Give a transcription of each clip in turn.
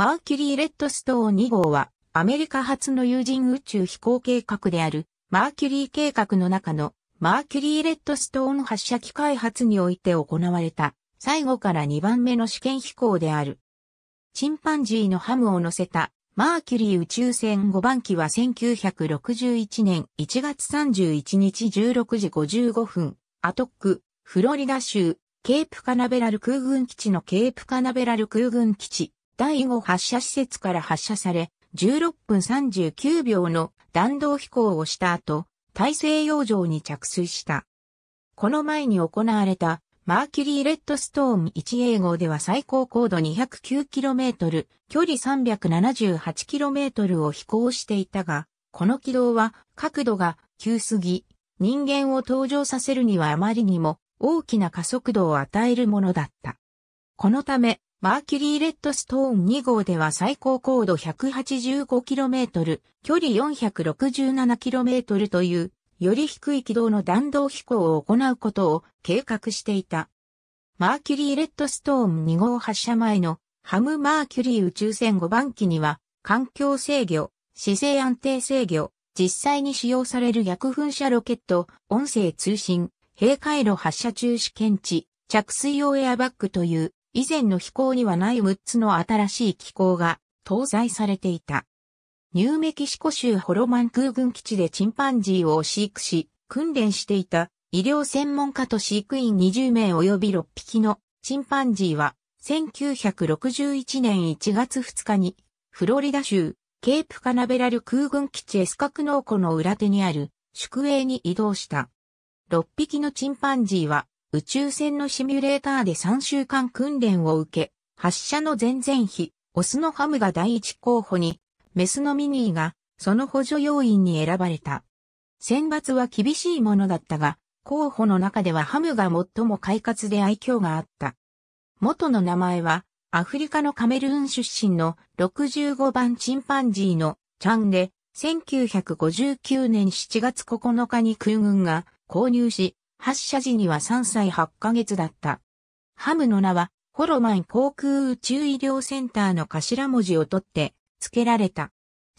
マーキュリー・レッドストーン2号は、アメリカ初の有人宇宙飛行計画である、マーキュリー計画の中の、マーキュリー・レッドストーン発射機開発において行われた、最後から2番目の試験飛行である。チンパンジーのハムを乗せた、マーキュリー宇宙船5番機は1961年1月31日16時55分、アトック、フロリダ州、ケープカナベラル空軍基地のケープカナベラル空軍基地、第5発射施設から発射され、16分39秒の弾道飛行をした後、大西洋上に着水した。この前に行われたマーキュリー・レッドストーム 1A 号では最高高度 209km、距離 378km を飛行していたが、この軌道は角度が急すぎ、人間を登場させるにはあまりにも大きな加速度を与えるものだった。このため、マーキュリーレッドストーン2号では最高高度 185km、距離 467km という、より低い軌道の弾道飛行を行うことを計画していた。マーキュリーレッドストーン2号発射前のハム・マーキュリー宇宙船5番機には、環境制御、姿勢安定制御、実際に使用される逆噴射ロケット、音声通信、閉回路発射中止検知、着水用エアバッグという以前の飛行にはない6つの新しい機構が搭載されていた。ニューメキシコ州ホロマン空軍基地でチンパンジーを飼育し、訓練していた医療専門家と飼育員20名及び6匹のチンパンジーは1961年1月2日にフロリダ州ケープカナベラル空軍基地エスカクノー湖の裏手にある宿営に移動した。6匹のチンパンジーは宇宙船のシミュレーターで3週間訓練を受け、発射の前々日、オスのハムが第一候補に、メスのミニーが、その補助要員に選ばれた。選抜は厳しいものだったが、候補の中ではハムが最も快活で愛嬌があった。元の名前は、アフリカのカメルーン出身の65番チンパンジーのチャンで、1959年7月9日に空軍が購入し、発射時には3歳8ヶ月だった。ハムの名は、ホロマン航空宇宙医療センターの頭文字を取って付けられた。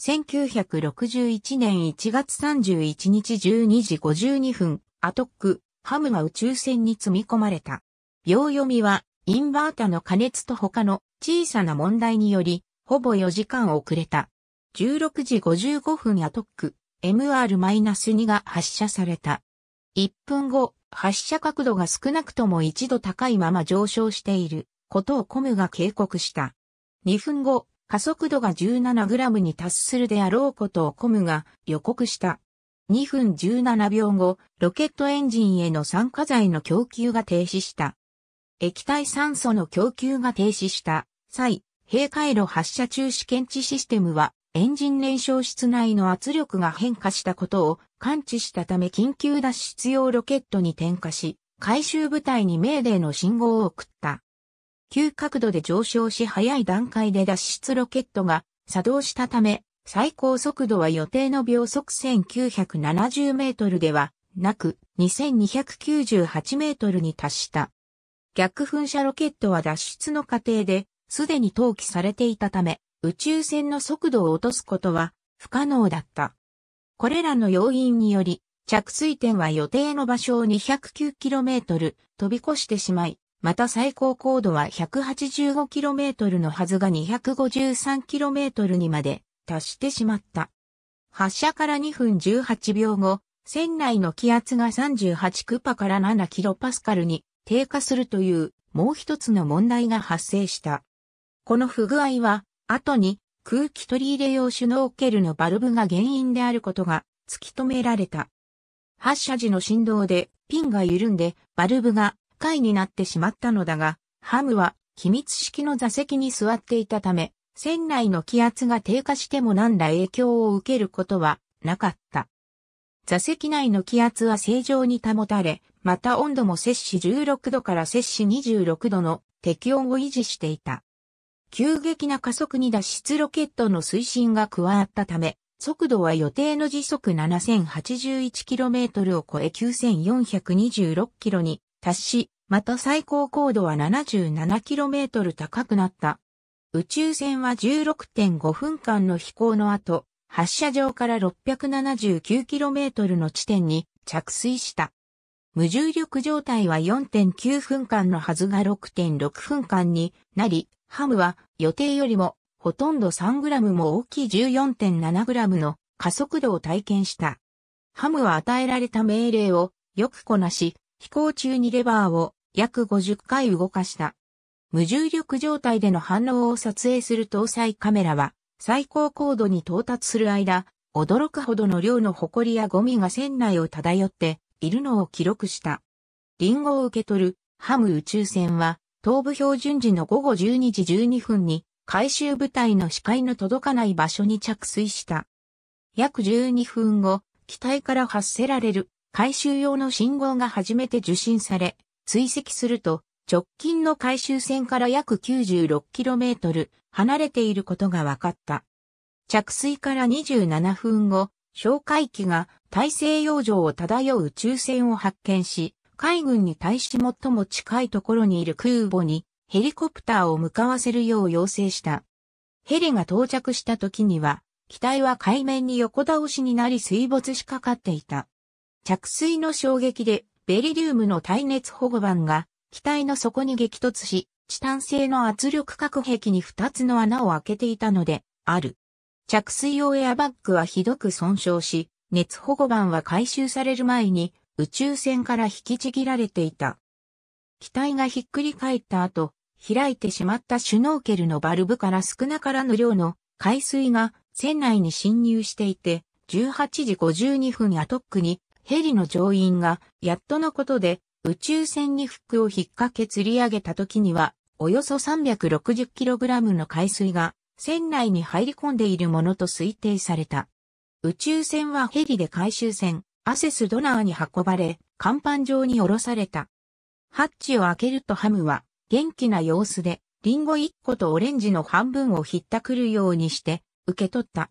1961年1月31日12時52分、アトック、ハムが宇宙船に積み込まれた。秒読みは、インバータの加熱と他の小さな問題により、ほぼ4時間遅れた。16時55分アトック、MR-2 が発射された。1分後、発射角度が少なくとも1度高いまま上昇していることをコムが警告した。2分後、加速度が 17g に達するであろうことをコムが予告した。2分17秒後、ロケットエンジンへの酸化剤の供給が停止した。液体酸素の供給が停止した際、閉回路発射中止検知システムはエンジン燃焼室内の圧力が変化したことを感知したため緊急脱出用ロケットに点火し、回収部隊にメーデーの信号を送った。急角度で上昇し早い段階で脱出ロケットが作動したため、最高速度は予定の秒速1970メートルではなく2298メートルに達した。逆噴射ロケットは脱出の過程で、すでに投棄されていたため、宇宙船の速度を落とすことは不可能だった。これらの要因により、着水点は予定の場所を 209km 飛び越してしまい、また最高高度は 185km のはずが 253km にまで達してしまった。発射から2分18秒後、船内の気圧が38クパから7キロパスカルに低下するというもう一つの問題が発生した。この不具合は後に空気取り入れ用シュノーケルのバルブが原因であることが突き止められた。発射時の振動でピンが緩んでバルブが回になってしまったのだが、ハムは秘密式の座席に座っていたため、船内の気圧が低下しても何ら影響を受けることはなかった。座席内の気圧は正常に保たれ、また温度も摂氏16度から摂氏26度の適温を維持していた。急激な加速に脱出ロケットの推進が加わったため、速度は予定の時速 7081km を超え 9426km に達し、また最高高度は 77km 高くなった。宇宙船は16.5分間の飛行の後、発射場から 679km の地点に着水した。無重力状態は4.9分間のはずが6.6分間になり、ハムは予定よりもほとんど 3g も大きい 14.7g の加速度を体験した。ハムは与えられた命令をよくこなし、飛行中にレバーを約50回動かした。無重力状態での反応を撮影する搭載カメラは最高高度に到達する間、驚くほどの量の埃やゴミが船内を漂っているのを記録した。リンゴを受け取るハム宇宙船は東部標準時の午後12時12分に回収部隊の視界の届かない場所に着水した。約12分後、機体から発せられる回収用の信号が初めて受信され、追跡すると直近の回収船から約 96km 離れていることが分かった。着水から27分後、哨戒機が大西洋上を漂う宇宙船を発見し、海軍に対し最も近いところにいる空母にヘリコプターを向かわせるよう要請した。ヘリが到着した時には、機体は海面に横倒しになり水没しかかっていた。着水の衝撃でベリリウムの耐熱保護板が機体の底に激突し、チタン製の圧力隔壁に2つの穴を開けていたので、ある。着水用エアバッグはひどく損傷し、熱保護板は回収される前に宇宙船から引きちぎられていた。機体がひっくり返った後、開いてしまったシュノーケルのバルブから少なからぬ量の海水が船内に侵入していて、18時52分やトックにヘリの乗員がやっとのことで宇宙船にフックを引っ掛け釣り上げた時には、およそ 360kg の海水が船内に入り込んでいるものと推定された。宇宙船はヘリで回収船、アセスドナーに運ばれ、甲板上に降ろされた。ハッチを開けるとハムは、元気な様子で、リンゴ1個とオレンジの半分をひったくるようにして、受け取った。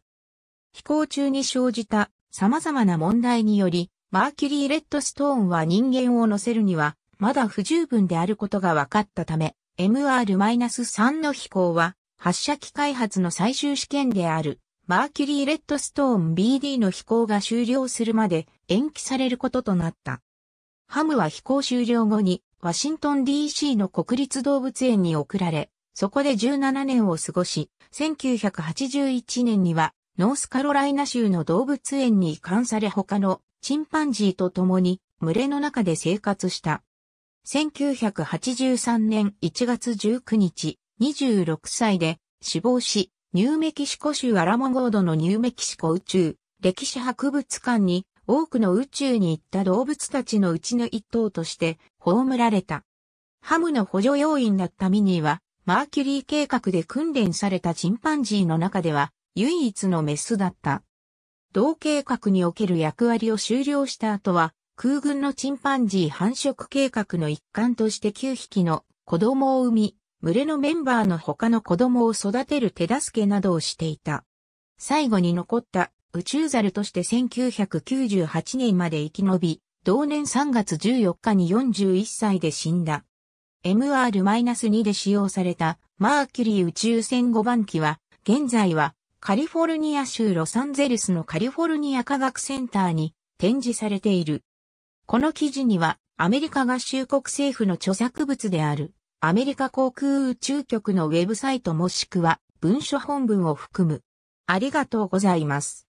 飛行中に生じた様々な問題により、マーキュリー・レッドストーンは人間を乗せるには、まだ不十分であることが分かったため、MR-3 の飛行は、発射機開発の最終試験である、マーキュリー・レッドストーン BD の飛行が終了するまで、延期されることとなった。ハムは飛行終了後にワシントン DC の国立動物園に送られ、そこで17年を過ごし、1981年にはノースカロライナ州の動物園に移管され他のチンパンジーと共に群れの中で生活した。1983年1月19日、26歳で死亡し、ニューメキシコ州アラモゴードのニューメキシコ宇宙歴史博物館に多くの宇宙に行った動物たちのうちの一頭として葬られた。ハムの補助要員だったミニーは、マーキュリー計画で訓練されたチンパンジーの中では唯一のメスだった。同計画における役割を終了した後は、空軍のチンパンジー繁殖計画の一環として9匹の子供を産み、群れのメンバーの他の子供を育てる手助けなどをしていた。最後に残った宇宙猿として1998年まで生き延び、同年3月14日に41歳で死んだ。MR-2 で使用されたマーキュリー宇宙船5番機は、現在はカリフォルニア州ロサンゼルスのカリフォルニア科学センターに展示されている。この記事には、アメリカ合衆国政府の著作物である、アメリカ航空宇宙局のウェブサイトもしくは文書本文を含む。ありがとうございます。